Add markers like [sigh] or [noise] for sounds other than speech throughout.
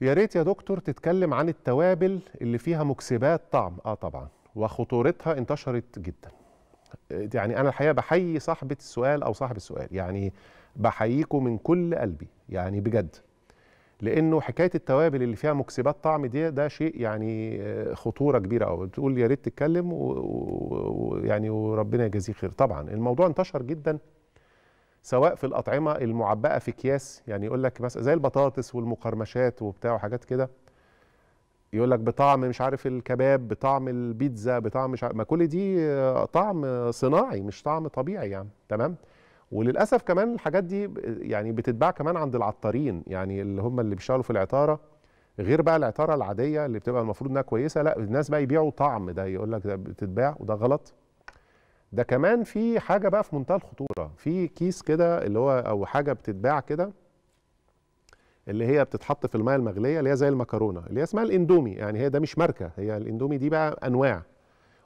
يا ريت يا دكتور تتكلم عن التوابل اللي فيها مكسبات طعم اه طبعا وخطورتها انتشرت جدا يعني انا الحقيقه بحيي صاحبه السؤال او صاحب السؤال يعني بحييكم من كل قلبي يعني بجد لانه حكايه التوابل اللي فيها مكسبات طعم دي ده شيء يعني آه، خطوره كبيره قوي تقول يا ريت تتكلم ويعني وربنا يجازيه خير طبعا الموضوع انتشر جدا سواء في الاطعمه المعبأه في اكياس يعني يقول لك مثلا زي البطاطس والمقرمشات وبتاع وحاجات كده يقول لك بطعم مش عارف الكباب بطعم البيتزا بطعم مش عارف ما كل دي آه، طعم صناعي مش طعم طبيعي يعني تمام وللاسف كمان الحاجات دي يعني بتتباع كمان عند العطارين يعني اللي هم اللي بيشتغلوا في العطاره غير بقى العطاره العاديه اللي بتبقى المفروض انها كويسه لا الناس بقى يبيعوا طعم ده يقول لك ده بتتباع وده غلط ده كمان في حاجه بقى في منتهى الخطوره في كيس كده اللي هو او حاجه بتتباع كده اللي هي بتتحط في الماء المغليه اللي هي زي المكرونه اللي هي اسمها الاندومي يعني هي ده مش ماركه هي الاندومي دي بقى انواع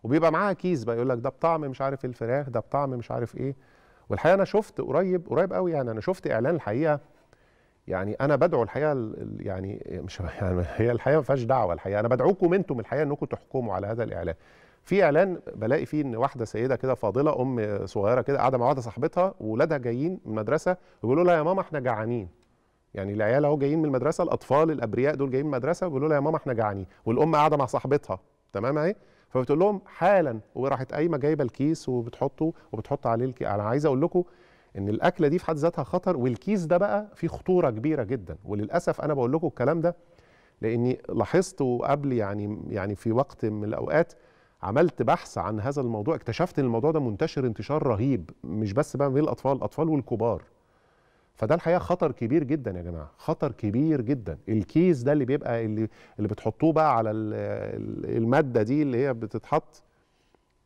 وبيبقى معاها كيس بقى يقول لك ده بطعم مش عارف الفراخ ده بطعم مش عارف ايه والحقيقه انا شفت قريب قريب قوي يعني انا شفت اعلان الحقيقه يعني انا بدعو الحقيقه يعني مش [laughs] يعني هي الحقيقه ما فيهاش دعوه الحقيقه انا بدعوكم انتم الحقيقه انكم تحكموا على هذا الاعلان في اعلان بلاقي فيه ان واحده سيده كده فاضله ام صغيره كده قاعده مع واحده صاحبتها واولادها جايين من المدرسه وبيقولوا لها يا ماما احنا جعانين يعني العيال اهو جايين من المدرسه الاطفال الابرياء دول جايين من المدرسه وبيقولوا لها يا ماما احنا جعانين والام قاعده مع صاحبتها تمام اهي فبتقول لهم حالا وراحت قايمه جايبه الكيس وبتحطه وبتحط عليه الكي... انا عايز اقول لكم ان الاكله دي في حد ذاتها خطر والكيس ده بقى فيه خطوره كبيره جدا وللاسف انا بقول لكم الكلام ده لاني لاحظت قبل يعني يعني في وقت من الاوقات عملت بحث عن هذا الموضوع اكتشفت ان الموضوع ده منتشر انتشار رهيب مش بس بقى بين الاطفال الاطفال والكبار فده الحقيقه خطر كبير جدا يا جماعه خطر كبير جدا الكيس ده اللي بيبقى اللي اللي بتحطوه بقى على الماده دي اللي هي بتتحط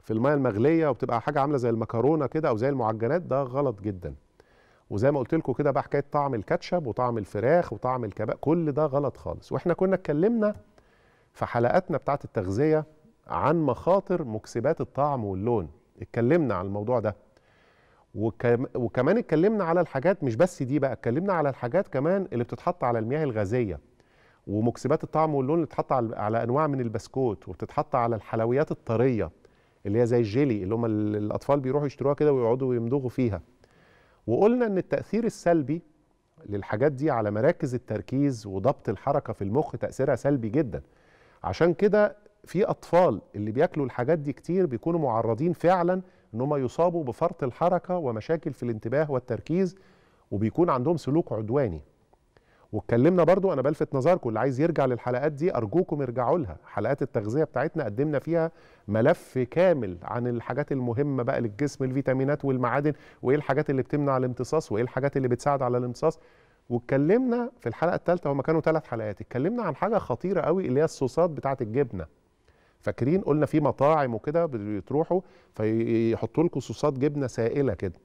في المايه المغليه وبتبقى حاجه عامله زي المكرونه كده او زي المعجنات ده غلط جدا وزي ما قلت لكم كده بقى حكايه طعم الكاتشب وطعم الفراخ وطعم الكباب كل ده غلط خالص واحنا كنا اتكلمنا في حلقاتنا بتاعه التغذيه عن مخاطر مكسبات الطعم واللون اتكلمنا عن الموضوع ده وكمان اتكلمنا على الحاجات مش بس دي بقى اتكلمنا على الحاجات كمان اللي بتتحط على المياه الغازيه ومكسبات الطعم واللون اللي بتتحط على, على انواع من البسكوت وبتتحط على الحلويات الطريه اللي هي زي الجيلي اللي هم الاطفال بيروحوا يشتروها كده ويقعدوا ويمضغوا فيها وقلنا ان التاثير السلبي للحاجات دي على مراكز التركيز وضبط الحركه في المخ تاثيرها سلبي جدا عشان كده في اطفال اللي بياكلوا الحاجات دي كتير بيكونوا معرضين فعلا ان هم يصابوا بفرط الحركه ومشاكل في الانتباه والتركيز وبيكون عندهم سلوك عدواني واتكلمنا برضو انا بلفت نظركم اللي عايز يرجع للحلقات دي ارجوكم ارجعوا لها حلقات التغذيه بتاعتنا قدمنا فيها ملف كامل عن الحاجات المهمه بقى للجسم الفيتامينات والمعادن وايه الحاجات اللي بتمنع الامتصاص وايه الحاجات اللي بتساعد على الامتصاص واتكلمنا في الحلقه الثالثه هم كانوا ثلاث حلقات اتكلمنا عن حاجه خطيره قوي اللي هي الصوصات بتاعه الجبنه فاكرين قلنا في مطاعم وكده بتروحوا فيحطوا لكم صوصات جبنه سائله كده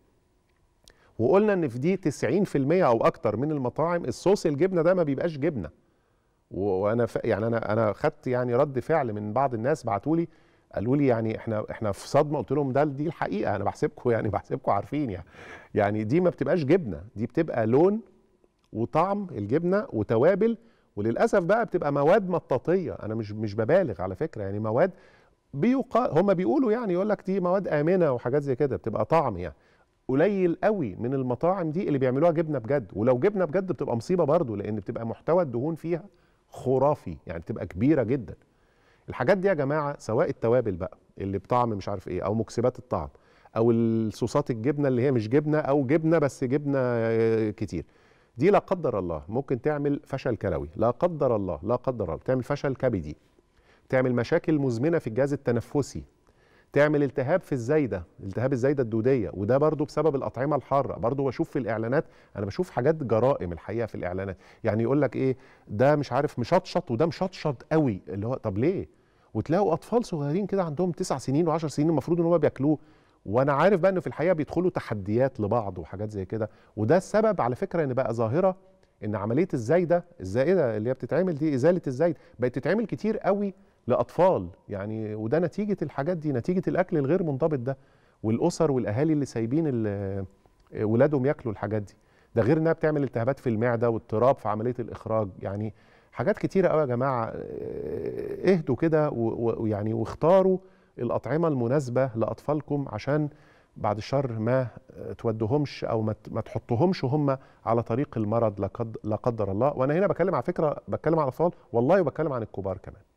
وقلنا ان في دي 90% او اكتر من المطاعم الصوص الجبنه ده ما بيبقاش جبنه وانا ف... يعني انا انا خدت يعني رد فعل من بعض الناس بعتوا لي قالوا لي يعني احنا احنا في صدمه قلت لهم ده دي الحقيقه انا بحسبكم [laughs] يعني بحسبكم عارفين يعني يعني دي ما بتبقاش جبنه دي بتبقى لون وطعم الجبنه وتوابل وللاسف بقى بتبقى مواد مطاطيه انا مش مش ببالغ على فكره يعني مواد بيقا... هم بيقولوا يعني يقول لك دي مواد امنه وحاجات زي كده بتبقى طعم يعني قليل قوي من المطاعم دي اللي بيعملوها جبنه بجد ولو جبنه بجد بتبقى مصيبه برضو لان بتبقى محتوى الدهون فيها خرافي يعني بتبقى كبيره جدا الحاجات دي يا جماعه سواء التوابل بقى اللي بطعم مش عارف ايه او مكسبات الطعم او الصوصات الجبنه اللي هي مش جبنه او جبنه بس جبنه كتير دي لا قدر الله ممكن تعمل فشل كلوي لا قدر الله لا قدر الله تعمل فشل كبدي تعمل مشاكل مزمنه في الجهاز التنفسي تعمل التهاب في الزايده التهاب الزايده الدوديه وده برضو بسبب الاطعمه الحاره برضو بشوف في الاعلانات انا بشوف حاجات جرائم الحقيقه في الاعلانات يعني يقول لك ايه ده مش عارف مشطشط وده مشطشط قوي اللي هو طب ليه وتلاقوا اطفال صغيرين كده عندهم تسع سنين و10 سنين المفروض ان هم بياكلوه وانا عارف بقى انه في الحقيقه بيدخلوا تحديات لبعض وحاجات زي كده وده السبب على فكره ان بقى ظاهره ان عمليه الزايده الزائده اللي هي بتتعمل دي ازاله الزايد بقت تتعمل كتير قوي لاطفال يعني وده نتيجه الحاجات دي نتيجه الاكل الغير منضبط ده والاسر والاهالي اللي سايبين آه، ولادهم ياكلوا الحاجات دي ده غير انها بتعمل التهابات في المعده واضطراب في عمليه الاخراج يعني حاجات كتيره قوي يا جماعه آه، اهدوا كده ويعني واختاروا الأطعمة المناسبة لأطفالكم عشان بعد الشر ما آه، تودهمش او ما تحطهمش هم على طريق المرض لا قدر الله وانا هنا بكلم على فكره بتكلم على الاطفال والله وبتكلم عن الكبار كمان